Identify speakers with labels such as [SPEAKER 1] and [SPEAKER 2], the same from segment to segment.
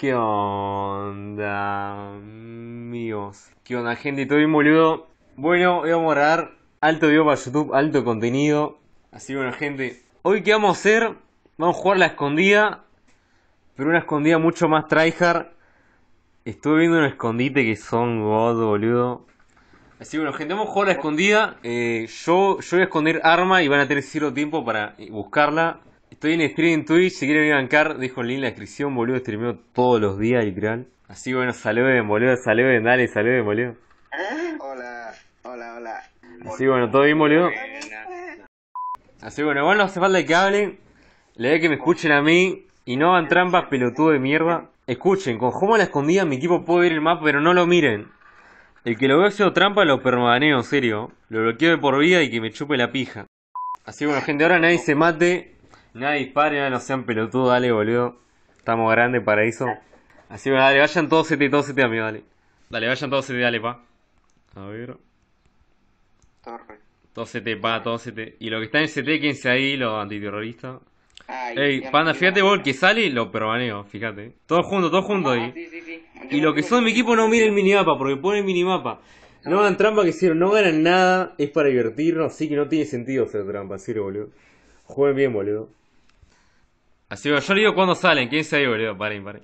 [SPEAKER 1] ¿Qué onda, amigos? ¿Qué onda, gente? ¿Todo bien, boludo? Bueno, hoy vamos a grabar alto video para YouTube, alto contenido. Así que, bueno, gente, hoy qué vamos a hacer? Vamos a jugar la escondida, pero una escondida mucho más tryhard. Estuve viendo un escondite que son god, boludo. Así bueno, gente, vamos a jugar la escondida. Eh, yo, yo voy a esconder arma y van a tener cierto tiempo para buscarla. Estoy en stream en Twitch, si quieren ir a bancar, dejo el link en la descripción, boludo, streameo todos los días, literal. Así bueno, saluden, boludo, saluden, dale, saluden, boludo. Hola, hola, hola. Así bueno, todo bien, boludo. Así bueno, igual no hace falta que hablen. le idea que me escuchen a mí y no hagan trampas pelotudo de mierda. Escuchen, con joma a la escondida mi equipo puede ver el mapa, pero no lo miren. El que lo veo haciendo trampa lo permaneo, en serio. Lo bloqueo de por vida y que me chupe la pija. Así bueno, gente, ahora nadie se mate. Nada disparen, no sean pelotudos, dale, boludo. Estamos grandes, paraíso. Así que dale, vayan todos 7 y todos CT, amigo, dale. Dale, vayan todos CT, dale, pa. A ver. Torre. Todos CT, pa, todos CT Y lo que está en CT, quédense ahí, los antiterroristas. Ey, panda, fíjate bol que sale lo permaneo, fíjate. Todos juntos, todos juntos ahí. Y lo que son mi equipo no miren el minimapa, porque ponen minimapa. No dan trampa que hicieron, no ganan nada, es para divertirnos, así que no tiene sentido hacer trampa, no, boludo. Jueguen bien, boludo. Así que yo le digo cuándo salen, ¿quién se ahí, boludo? Paren, paren.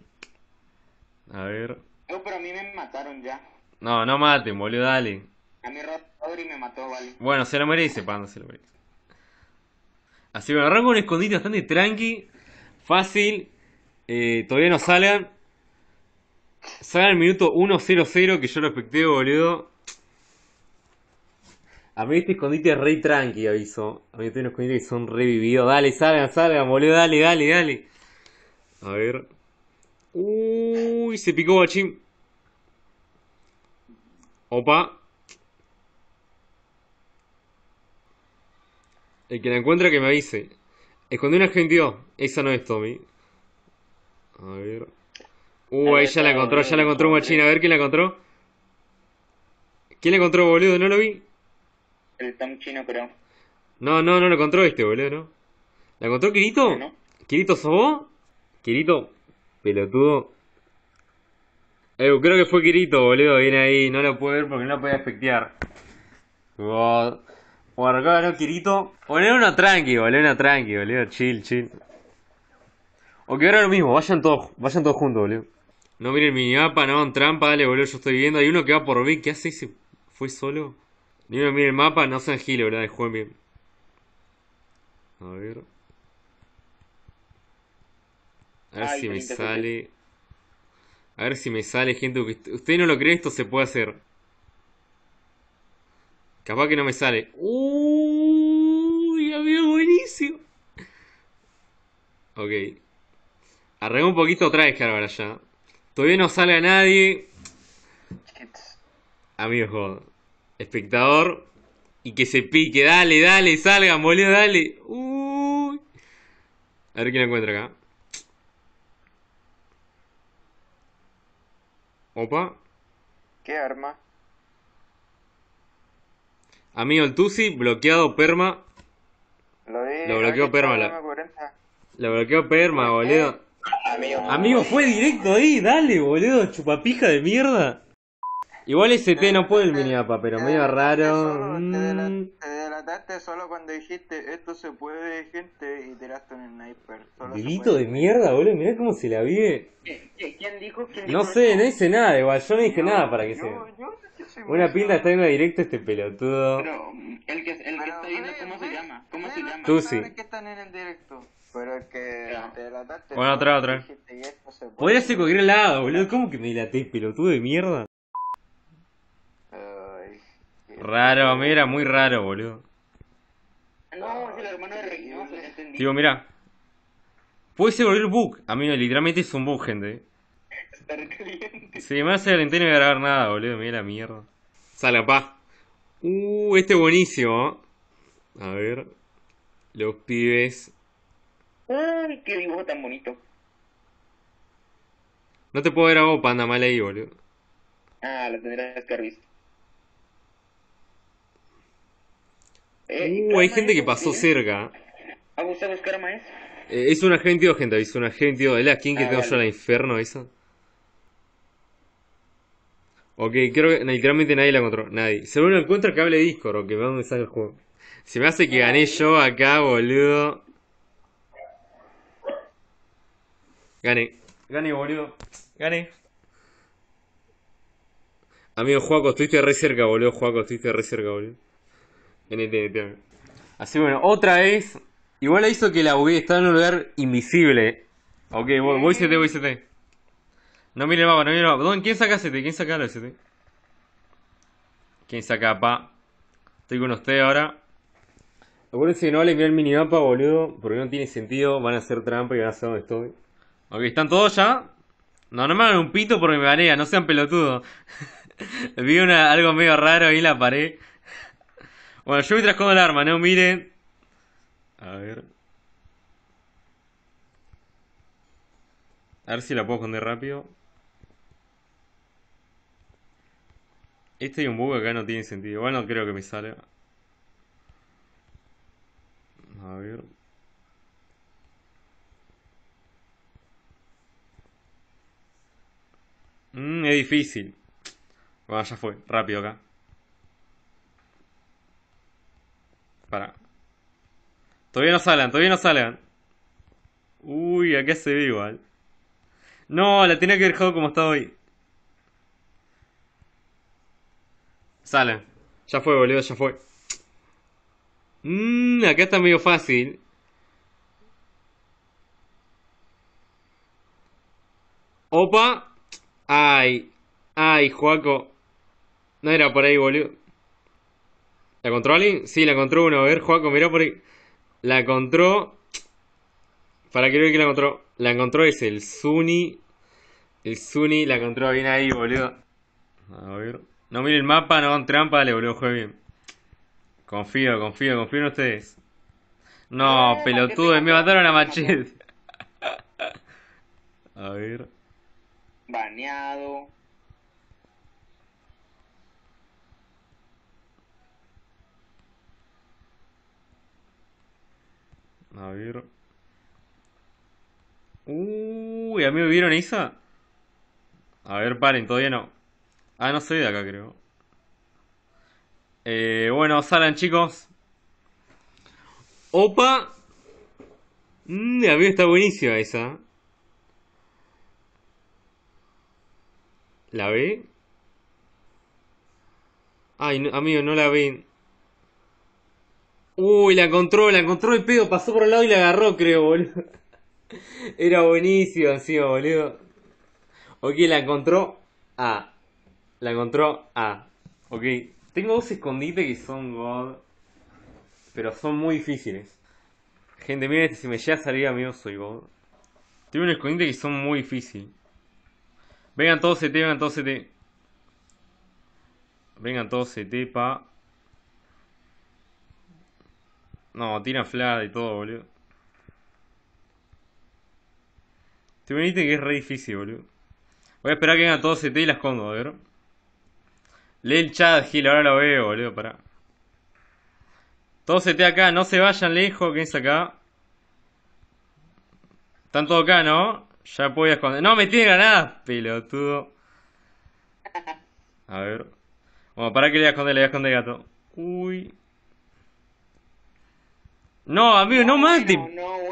[SPEAKER 1] A ver. No, pero a mí me mataron ya. No, no maten, boludo, dale. A mí Rodri me mató, vale. Bueno, se lo merece, panda, se lo merece. Así que agarramos arranco un escondite bastante tranqui, fácil. Eh, todavía no salgan. Salgan al minuto 1-0-0 que yo lo expecté, boludo. A mí este escondite es re tranqui, aviso. A mí tengo este escondite que son revividos. Dale, salgan, salgan, boludo, dale, dale, dale. A ver. Uy, se picó Bachín. Opa. El que la encuentra que me avise. Escondí una gente, 22 Esa no es Tommy. A ver. Uy, ahí ya la encontró, ya la encontró un A ver quién la encontró. ¿Quién la encontró, boludo? No lo vi. El tan Chino pero No, no, no lo encontró este, boludo, ¿no? ¿La encontró Quirito? No. ¿Kirito sos vos? Pelotudo. Eh, creo que fue Quirito, boludo. Viene ahí, no lo puedo ver porque no lo podía efectear. God. Bueno, acá ganó Kirito. Poner una tranqui, boludo, una tranqui, boludo. Chill, chill. O que ahora lo mismo, vayan todos, vayan todos juntos, boludo. No miren el mapa, no trampa, dale, boludo, yo estoy viendo. Hay uno que va por B, ¿qué hace ese? ¿Fue solo? Ni me mire el mapa, no sean gil, ¿verdad? Jueguen bien. A ver. A ver si me sale. A ver si me sale, gente. Ustedes no lo creen, esto se puede hacer. Capaz que no me sale. ¡Uy! Amigo, buenísimo. Ok. Arreglé un poquito otra vez, ahora ya. Todavía no sale a nadie. Amigos, God espectador y que se pique. Dale, dale, salgan, boludo, dale. Uy. A ver quién encuentra acá. Opa. ¿Qué arma? Amigo, el Tusi, bloqueado perma. Lo, bloqueó perma. La... Lo bloqueó perma, boludo. Amigo, amigo, fue directo ahí, dale, boludo, chupapija de mierda. Igual ese té no puede el miniapa, pero medio raro. Te, mm. delataste solo cuando dijiste esto se puede, gente, y tiraste el sniper. Delito de mierda, boludo. Mirá cómo se la vi, ¿Quién dijo que.? No sé, no hice nada, igual. Yo no dije nada para que se. Una pinta está en el directo este pelotudo. Pero el que, el que está viendo, ¿cómo se llama? ¿Cómo se llama? Tú sí. que están en el directo. Pero que te Bueno, otra, otra.
[SPEAKER 2] Podría ser cualquier
[SPEAKER 1] lado, boludo. ¿Cómo que me dilaté, pelotudo de mierda? Raro, mira, muy raro, boludo. No, es el hermano de Rey no
[SPEAKER 2] se
[SPEAKER 1] mira. Puede ser un bug. A mí no, literalmente es un bug, gente. Si me hace valentino no voy a grabar nada, boludo. Mira la mierda. Salga, pa. Uh, este buenísimo. A ver. Los pibes. Uy, qué dibujo tan bonito. No te puedo ver a vos, panda, mal ahí, boludo. Ah, lo tendrás que haber visto. Eh, uh, hay gente que pasó ¿eh? cerca. ¿Ha gustado buscar a eh, es un agente o gente, es un agente o. ¿Es la skin que tengo ah, yo yo la inferno eso. Ok, creo que literalmente nadie la encontró. Nadie. Se lo encuentra que hable Discord o que vea dónde sale el juego. Se me hace que gané yo acá, boludo. Gané. Gané, boludo. Gané. Amigo Juaco, estuviste re cerca, boludo. Juaco, estuviste re cerca, boludo en Así bueno, otra vez. Igual hizo que la UV está en un lugar invisible. Ok, voy, voy CT, voy CT. No mire el mapa, no mire el mapa. ¿Quién saca CT? ¿Quién saca la CT? ¿Quién saca pa? Estoy con usted ahora. Acuérdense que no vale mirar el minimapa, boludo. Porque no tiene sentido. Van a hacer trampa y van a saber dónde estoy. Ok, ¿están todos ya? No, no me hagan un pito porque me banea, no sean pelotudos. Vi una, algo medio raro ahí en la pared. Bueno, yo voy tras el arma, no miren. A ver. A ver si la puedo esconder rápido. Este hay un bug acá no tiene sentido. Bueno, creo que me sale. A ver. Mmm, es difícil. Bueno, ya fue. Rápido acá. Para. Todavía no salen todavía no salen Uy, acá se ve igual. No, la tenía que haber dejado como está hoy. Salen. Ya fue, boludo, ya fue. Mmm, acá está medio fácil. Opa. Ay. Ay, Juaco. No era por ahí, boludo. ¿La encontró alguien? Sí, la encontró uno. A ver, Juaco, mirá por ahí. La encontró. Para que que la encontró. La encontró ese, el Zuni. El Zuni la encontró bien ahí, boludo. A ver. No mire el mapa, no hagan trampa, le boludo, juegue bien. Confío, confío, confío en ustedes. No, pelotudo, me mataron a Machete. a ver. Baneado. A ver. Uy, ¿a mí me vieron esa? A ver, paren, todavía no. Ah, no soy de acá, creo. Eh, bueno, salen, chicos. Opa. Mmm, a mí está buenísima esa. ¿La ve? Ay, amigo, no la ven. Uy, la encontró, la encontró el pedo, pasó por el lado y la agarró, creo, boludo. Era buenísimo encima, boludo. Ok, la encontró. A. La encontró. A. Ok. Tengo dos escondites que son god. Pero son muy difíciles. Gente, miren este, si me llega a salir amigo soy god. Tengo un escondite que son muy difíciles. Vengan todos CT, e vengan todos CT. E vengan todos CT, e pa. No, tira flat y todo, boludo. Te viniste que es re difícil, boludo. Voy a esperar que vengan todos CT y la escondo, a ver. Lee el chat, Gil, ahora lo veo, boludo, pará. Todos CT acá, no se vayan lejos, es acá. Están todos acá, ¿no? Ya a esconder. No, me tiene nada pelotudo. A ver. Bueno, para que le voy a esconder, le voy a esconder gato. Uy. No, amigo, no, mate.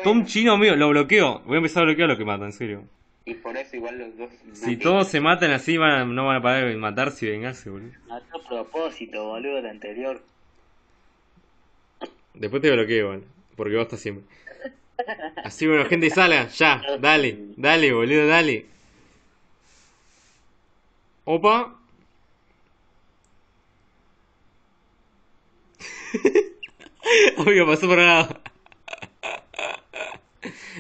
[SPEAKER 1] Tú chino, amigo, lo bloqueo. Voy a empezar a bloquear a los que matan, en serio. Y por eso igual los dos... Si todos se matan así, van no van a parar de matarse y vengarse, boludo. A propósito, boludo, el anterior. Después te bloqueo, boludo. Porque basta siempre. Así, bueno, gente, sala, ya, dale, dale, boludo, dale. Opa. Obvio, pasó por nada.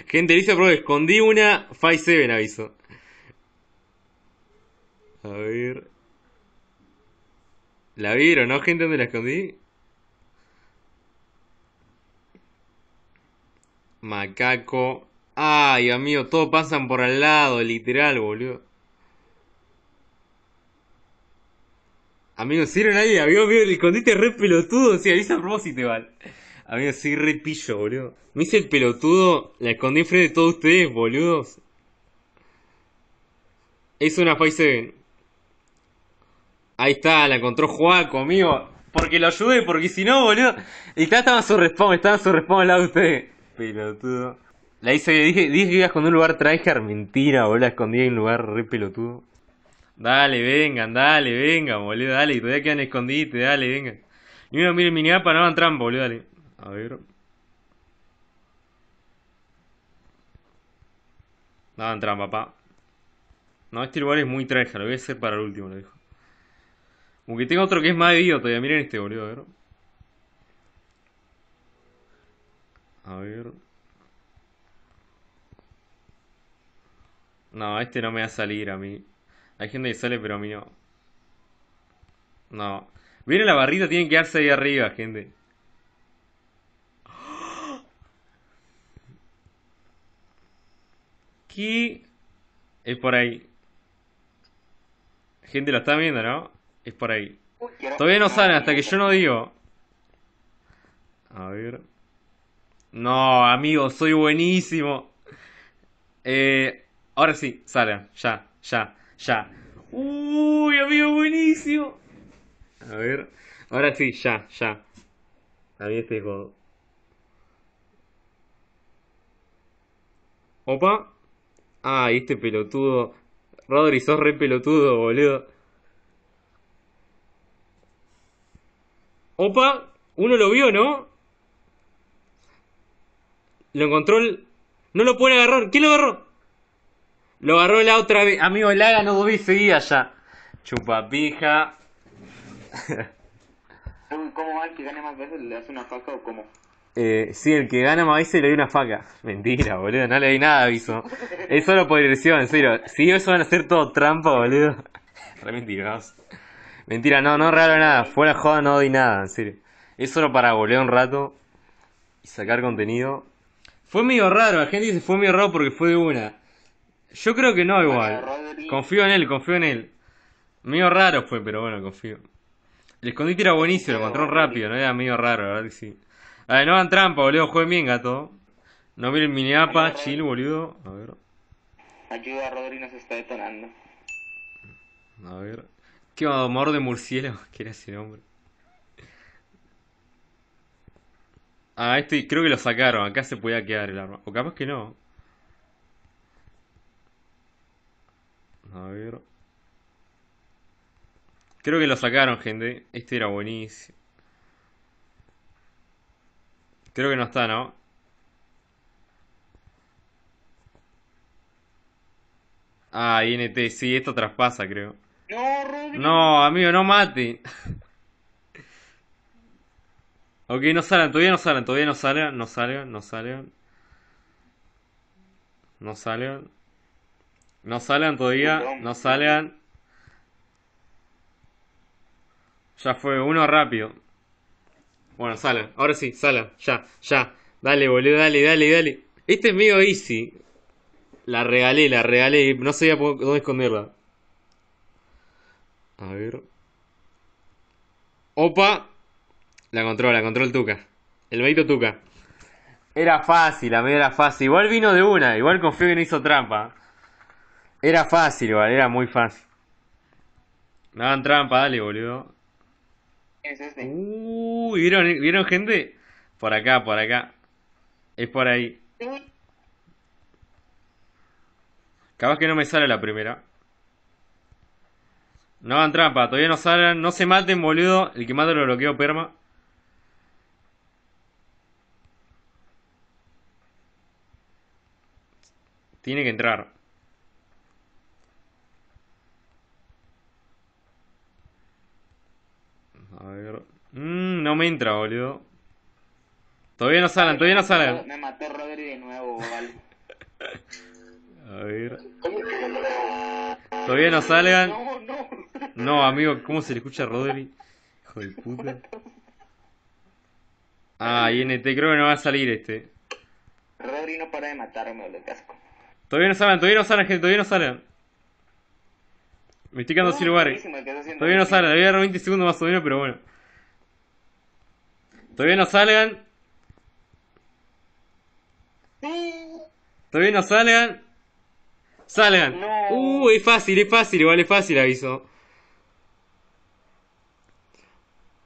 [SPEAKER 1] Gente, dice pero escondí una Five-Seven, aviso. A ver. ¿La vieron, no, gente? ¿Dónde la escondí? Macaco. Ay, amigo, todos pasan por al lado, literal, boludo. Amigo, no sirve nadie, amigo, amigo, el escondiste re pelotudo, sí, avisa a propósito igual. Amigo, soy re pillo, boludo. Me hice el pelotudo, la escondí enfrente de todos ustedes, boludos. Es una face. Ahí está, la encontró Juaco conmigo. Porque lo ayudé, porque si no, boludo. Está, estaba su respawn, estaba su respawn al lado de ustedes. Pelotudo. La hice, dije, dije que a esconder un lugar traje mentira, boludo, la escondí en un lugar re pelotudo. Dale, vengan, dale, vengan, boludo, dale. todavía quedan escondidos, dale, vengan. Y mira mire mini no dan trampa, boludo, dale. A ver. No dan trampa, papá. No, este lugar es muy traje, lo voy a hacer para el último, lo dijo. Aunque tengo otro que es más debido todavía, miren este, boludo, a ver. A ver. No, este no me va a salir a mí. Hay gente que sale, pero a no. No. Viene la barrita, tienen que quedarse ahí arriba, gente. ¿Qué? Es por ahí. Gente, lo está viendo, ¿no? Es por ahí. Todavía no salen hasta que yo no digo. A ver. No, amigo, soy buenísimo. Eh, ahora sí, salen. Ya, ya. Ya. Uy, amigo, buenísimo. A ver. Ahora sí, ya, ya. A mí este es Opa. Ay ah, este pelotudo. Rodri, sos re pelotudo, boludo. Opa, uno lo vio, ¿no? Lo encontró No lo puede agarrar. ¿Quién lo agarró? Lo agarró la otra vez. Amigo, el área no vi seguía ya. Chupapija. ¿Cómo va el que gana más veces le hace una faca o cómo? Eh, sí, el que gana más veces le doy una faca. Mentira, boludo, no le doy nada aviso. Es solo por diversión, en serio. Si eso van a hacer todo trampa, boludo. Re mentirosos. Mentira, no, no raro nada. fue Fuera joda no doy nada, en serio. Es solo para volar un rato y sacar contenido. Fue medio raro, la gente dice fue medio raro porque fue de una. Yo creo que no igual. Confío en él, confío en él. Mío raro fue, pero bueno, confío. El escondite era buenísimo, lo encontró rápido, no era medio raro, la verdad que sí. A ah, ver, no van trampa, boludo, jueguen bien, gato. No miren miniapa, Ayuda, chill, boludo. A ver. Ayuda, Rodri nos está detonando. A ver. ¿Qué va, de murciélago? que era ese nombre? Ah, este creo que lo sacaron. Acá se podía quedar el arma. O capaz que no. A ver. Creo que lo sacaron, gente. Este era buenísimo. Creo que no está, ¿no? Ah, INT, sí, esto traspasa, creo. No, amigo, no mate. ok, no salen, todavía no salen, todavía no salen, no salen, no salen. No salen. No salgan todavía, no salgan. Ya fue uno rápido. Bueno, salen, Ahora sí, sala, Ya, ya. Dale, boludo, dale, dale, dale. Este es medio easy. La regalé, la regalé. No sabía dónde esconderla. A ver. Opa. La controla, la el Tuca. El medito Tuca. Era fácil, a mí era fácil. Igual vino de una. Igual confío que no hizo trampa. Era fácil, vale era muy fácil. No dan trampa, dale, boludo. Es este? ¿vieron, ¿vieron gente? Por acá, por acá. Es por ahí. cabo que no me sale la primera. No dan trampa, todavía no salen. no se maten, boludo. El que mata lo bloqueo perma. Tiene que entrar. A ver. mmm, no me entra, boludo. Todavía no salen, todavía no salen. Me mató Rodri de nuevo, vale. A ver. Todavía no salgan. No, no. No, amigo, ¿cómo se le escucha a Rodri? Hijo de puta. Ah, INT, creo que no va a salir este. Rodri no para de matarme, el casco. Todavía no salen, todavía no salen, gente, todavía no salen. Me estoy quedando uh, sin Todavía no salen todavía 20 segundos más o menos, pero bueno. Todavía no salgan. Todavía no salgan. Salgan. Uh, es fácil, es fácil, igual es fácil, aviso.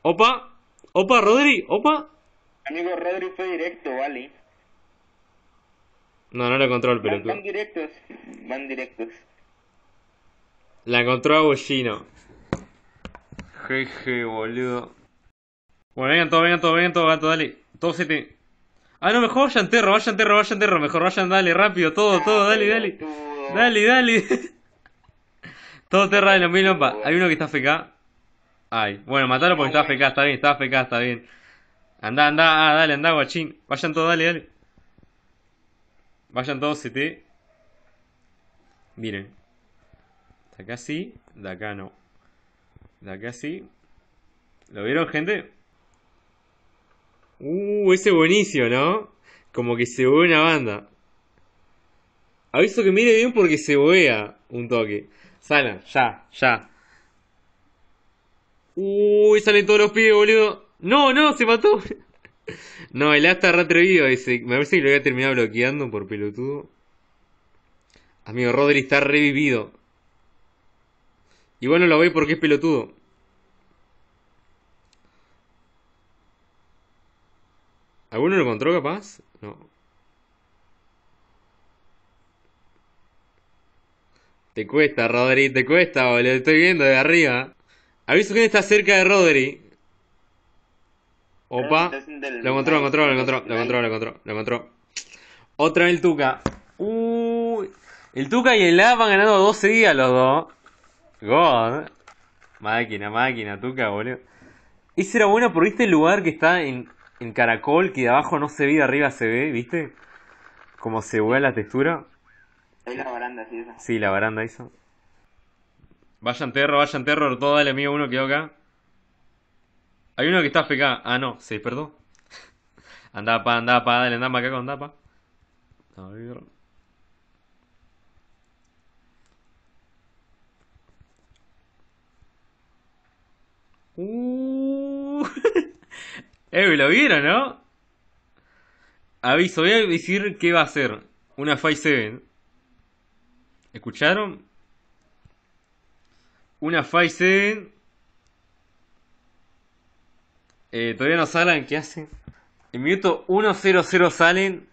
[SPEAKER 1] Opa, opa, Rodri, opa. Amigo Rodri fue directo, vale. No, no lo control, pero Van directos, van directos. La encontró Bullino. Jeje, boludo. Bueno, vengan todos, vengan todos, vengan todos, dale. Todos CT Ah, no, mejor vayan terro, vayan terro, vayan terro. Mejor vayan, dale, rápido, todo, todo, dale, dale. Dale, dale. todo terra de los mil Hay uno que está FK. Ay, bueno, matalo porque está FK, está bien, está FK, está bien. Anda, anda, ah, dale, anda, guachín. Vayan todos, dale, dale. Vayan todos, CT. Miren. De acá sí, de acá no. De acá sí. ¿Lo vieron, gente? Uh, ese buenísimo, ¿no? Como que se ve una banda. Aviso que mire bien porque se buea un toque. Sala, ya, ya. Uy, salen todos los pies boludo. No, no, se mató. no, el está re atrevido Me parece que lo había terminado bloqueando por pelotudo. Amigo, Rodri está revivido. Y no lo voy porque es pelotudo. ¿Alguno lo encontró capaz? No. Te cuesta, Rodri, te cuesta, boludo. Estoy viendo de arriba. Aviso quién está cerca de Rodri. Opa. Lo encontró, lo encontró, lo encontró, lo encontró, lo encontró, Otra vez el Tuca. Uy. El Tuca y el La van ganando 12 días los dos. God. Máquina, máquina, tuca, boludo. Ese era bueno porque viste el lugar que está en, caracol, que de abajo no se ve, de arriba se ve, ¿viste? Como se ve la textura. Ahí la baranda, sí, esa. Sí, la baranda eso. Vayan terror, vayan terror, todo dale amigo, uno quedó acá. Hay uno que está pecado, Ah, no, se despertó. Andá pa, andá pa, dale, andá pa acá con andá pa. A ver. Uh. eh, lo vieron, ¿no? Aviso, voy a decir qué va a hacer Una Five 7. ¿Escucharon? Una Five 7. Eh, todavía no salen, ¿qué hacen? En minuto 1-0-0 salen.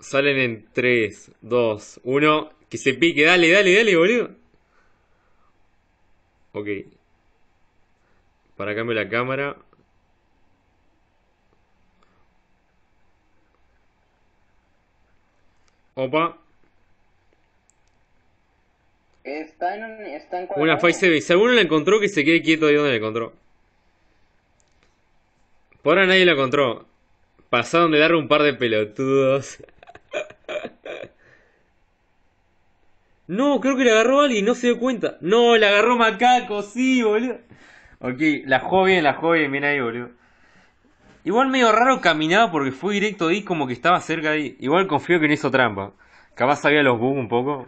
[SPEAKER 1] Salen en 3, 2, 1. Que se pique, dale, dale, dale, boludo. Ok. Para cambio la cámara. Opa. Está en, está Una face Si alguno la encontró, que se quede quieto ahí donde la encontró. Por ahora nadie la encontró. Pasaron de darle un par de pelotudos. No, creo que le agarró alguien, no se dio cuenta. No, la agarró macaco, sí, boludo. Ok, la joven, la joven, mira ahí, boludo. Igual medio raro caminaba porque fue directo ahí como que estaba cerca ahí. Igual confío que no hizo trampa. Capaz había los bugs un poco.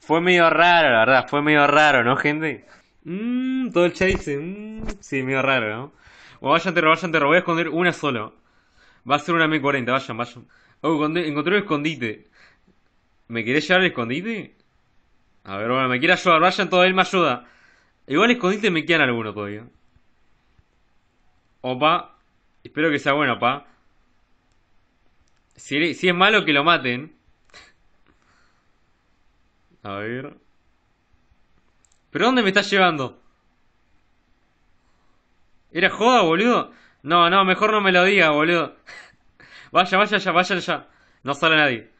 [SPEAKER 1] Fue medio raro, la verdad. Fue medio raro, ¿no, gente? Mmm, todo el chase. Mmm, sí, medio raro, ¿no? O vayan, te vayan, te voy a esconder una sola. Va a ser una M40, vayan, vayan. Oh, encontré un escondite. ¿Me querés llevar el escondite? A ver, bueno, me quiere ayudar, vayan, todo él me ayuda. Igual escondite me quedan algunos todavía. Opa. Espero que sea bueno, pa. Si, es malo, que lo maten. A ver. ¿Pero dónde me estás llevando? ¿Era joda, boludo? No, no, mejor no me lo digas, boludo. vaya, vaya, ya, vaya ya. No sale nadie.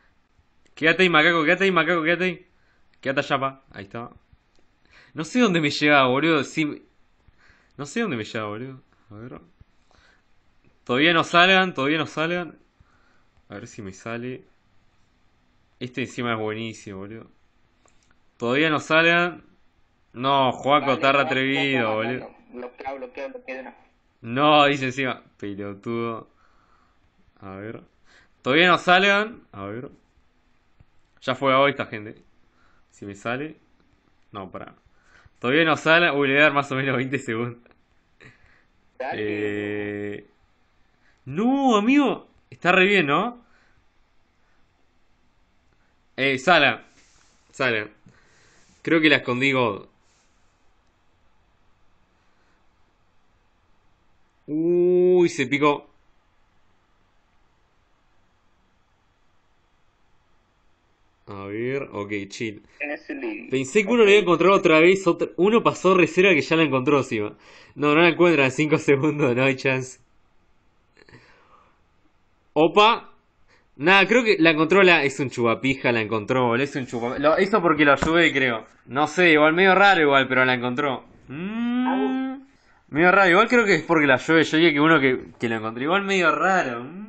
[SPEAKER 1] Quédate ahí, macaco, quédate ahí, macaco, quédate ahí. Quédate allá, pa. Ahí está. No sé dónde me lleva, boludo. Si... No sé dónde me lleva, boludo. A ver. Todavía no salgan, todavía no salgan. A ver si me sale. Este encima es buenísimo, boludo. Todavía no salgan. No, Juaco, vale, atrevido, boludo. No, dice encima. Pelotudo. A ver. Todavía no salgan. A ver. Ya fue hoy esta gente. Si me sale. No, para. Todavía no sale. Uy, le voy a dar más o menos 20 segundos. Dale. Eh, no, amigo. Está re bien, ¿no? Eh, Sala. Sala. Creo que la escondí God. Uy, se picó. ok, chill. Pensé que uno lo iba a encontrar otra vez. Uno pasó reserva que ya la encontró encima. No, no la encuentran en 5 segundos, no hay chance. Opa. Nada, creo que la encontró la. Es un chupapija, la encontró, Es un chupa Lo porque la ayudé, creo. No sé, igual medio raro, igual, pero la encontró. Mmm. Medio raro, igual creo que es porque la llueve, Yo dije que uno que, que lo encontró, igual medio raro. Mm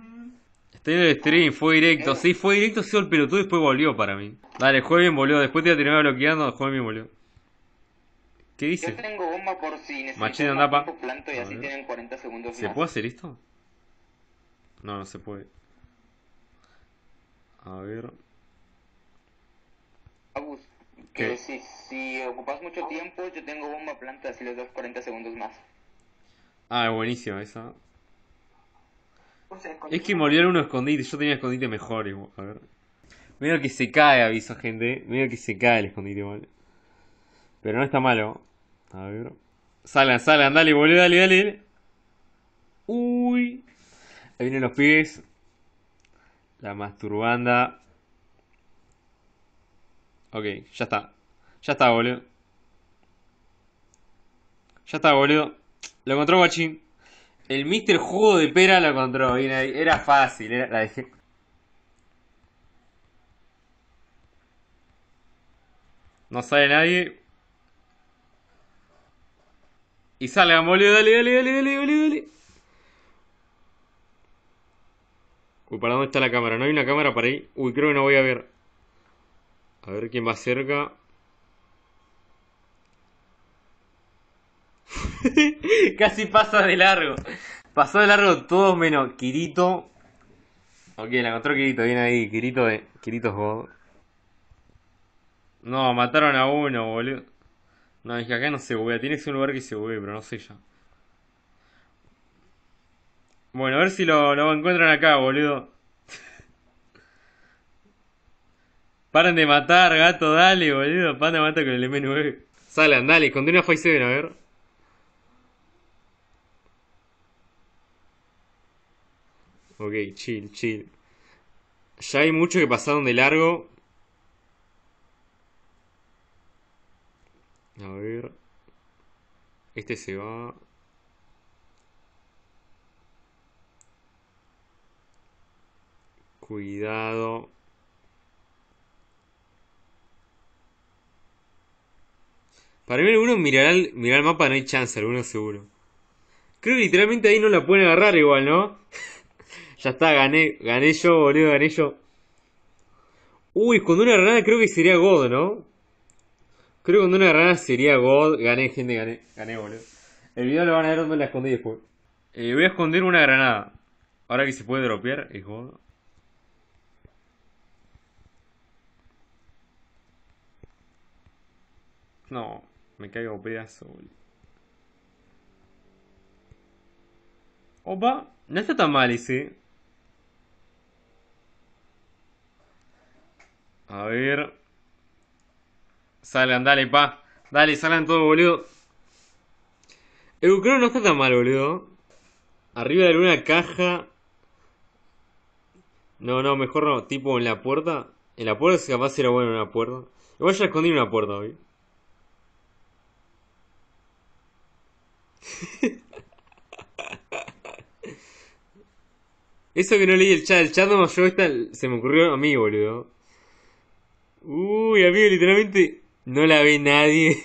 [SPEAKER 1] el Stream, ah, eh. fue directo. Sí, fue directo, se el pelotudo después volvió para mí. Dale, jueves bien, boludo. Después te voy a terminar bloqueando, juega bien, boludo. ¿Qué dice? Yo tengo bomba por si necesito Machina anda pa. Planto y así tienen 40 segundos ¿Se puede hacer esto? No, no se puede. A ver. Agus, que eh, si, si ocupas mucho tiempo, yo tengo bomba planta, así les das 40 segundos más. Ah, buenísimo esa. Es que murió uno escondite. Yo tenía escondite mejor A que se cae, aviso gente. mira que se cae el escondite igual. Pero no está malo. A ver. dale, boludo, dale, dale. Uy. Ahí vienen los pibes. La masturbanda. Ok, ya está. Ya está, boludo. Ya está, boludo. Lo encontró Guachín. El Mister Jugo de Pera lo encontró. Era fácil, era, la dejé. No sale nadie. Y salgan, boludo. Dale, dale, dale, dale, dale, dale. Uy, ¿para dónde está la cámara? ¿No hay una cámara para ahí? Uy, creo que no voy a ver. A ver quién va cerca. Casi pasa de largo. Pasó de largo todos menos Kirito. Ok, la encontró Kirito, viene ahí. Kirito, de... Eh, Kirito es God. No, mataron a uno, boludo. No, dije, acá no se buguea. Tiene que ser un lugar que se buguee, pero no sé ya. Bueno, a ver si lo, encuentran acá, boludo. Paren de matar, gato, dale, boludo. Paren de matar con el M9. Salan, dale, continúa a 7, a ver. Ok, chill, chill. Ya hay mucho que pasaron de largo. A ver. Este se va. Cuidado. Para mí uno mirará el, el mapa, no hay chance, alguno seguro. Creo que literalmente ahí no la pueden agarrar igual, ¿no? Ya está, gané. Gané yo, boludo, gané yo. Uy, con una granada creo que sería God, ¿no? Creo que con una granada sería God. Gané, gente, gané. Gané, boludo. El video lo van a ver donde la escondí después. Eh, voy a esconder una granada. Ahora que se puede dropear, es God. No, me caigo pedazo, boludo. Opa, no está tan mal ese. A ver. Salgan, dale, pa. Dale, salgan todos, boludo. El bucron no está tan mal, boludo. Arriba de alguna caja. No, no, mejor no. Tipo en la puerta. En la puerta si capaz era bueno en la puerta. ¿Voy a esconder una puerta hoy. Eso que no leí el chat, el chat no me esta se me ocurrió a mí, boludo. Uy, amigo, literalmente no la ve nadie.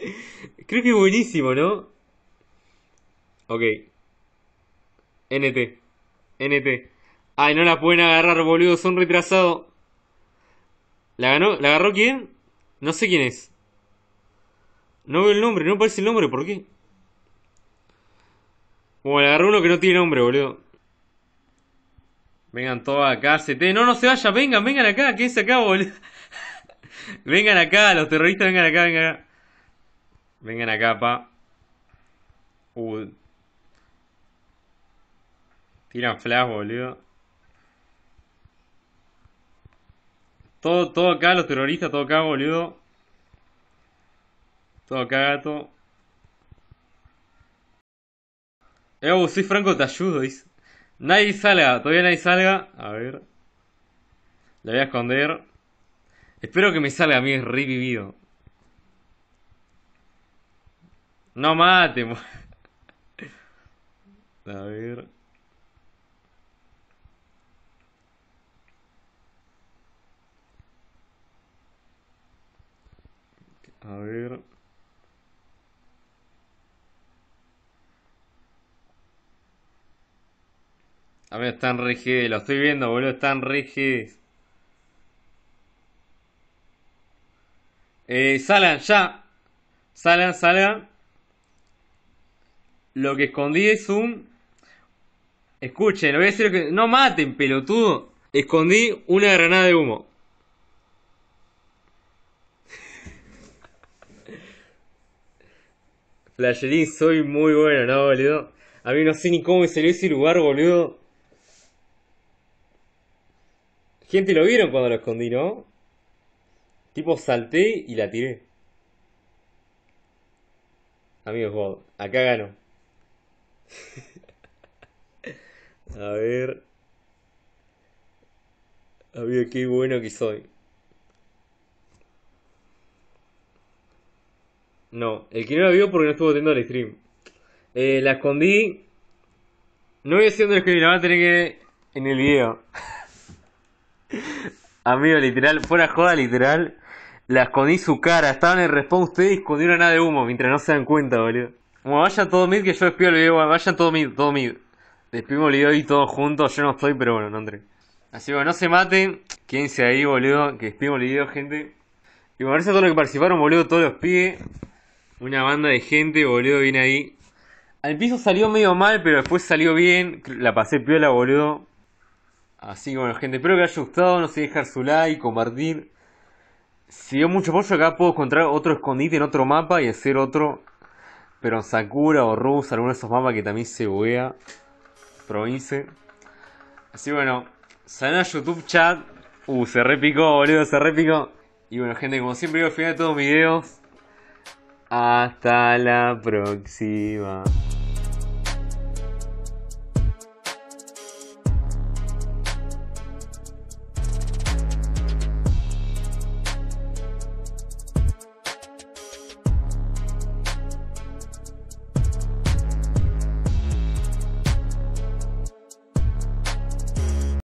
[SPEAKER 1] Creo que es buenísimo, ¿no? Ok. NT. NT. Ay, no la pueden agarrar, boludo. Son retrasados. ¿La ganó? ¿La agarró quién? No sé quién es. No veo el nombre, no parece el nombre, ¿por qué? Bueno, la agarró uno que no tiene nombre, boludo. Vengan todos acá, CT. No, no se vayan, vengan, vengan acá, quédense acá, boludo. vengan acá, los terroristas, vengan acá, vengan acá. Vengan acá, pa. Uh. Tiran flash, boludo. Todo, todo acá, los terroristas, todo acá, boludo. Todo acá, gato. Eh, soy Franco, te ayudo, dice. Nadie salga, todavía nadie salga. A ver. Le voy a esconder. Espero que me salga a mí revivido. No mate. A ver. A ver. están re Lo estoy viendo, boludo. Están rígidos. Eh, salan, ya. Salan, salan. Lo que escondí es un... Escuchen, lo voy a decir que... No maten, pelotudo. Escondí una granada de humo. Flasherín, soy muy bueno, ¿no, boludo? A mí no sé ni cómo me salió ese lugar, boludo. Gente, lo vieron cuando lo escondí, ¿no? Tipo, salté y la tiré. Amigos, acá gano. A ver. A ver qué bueno que soy. No, el que no la vio porque no estuvo teniendo el stream. Eh, la escondí. No voy haciendo el stream, la van a tener que. en el video. Amigo, literal, fuera joda, literal. La escondí su cara. Estaban en el respawn ustedes y escondieron nada de humo mientras no se dan cuenta, boludo. Como vayan todo mid que yo despido el video. vaya todo mid, todo mid. el video y todos juntos. Yo no estoy, pero bueno, no entré. Así que bueno, no se maten. Quédense ahí, boludo. Que despimos el video, gente. Y bueno, gracias a todos los que participaron, boludo. Todos los pibes. Una banda de gente, boludo, viene ahí. Al piso salió medio mal, pero después salió bien. La pasé piola, boludo. Así que bueno, gente, espero que haya gustado. No se dejar su like, compartir. Si dio mucho pollo, acá puedo encontrar otro escondite en otro mapa y hacer otro. Pero en Sakura o Rus, alguno de esos mapas que también se buguea. Provincia. Así bueno, salen a YouTube chat. Uh, se repicó, boludo, se repicó. Y bueno, gente, como siempre digo al final de todos mis videos. Hasta la próxima.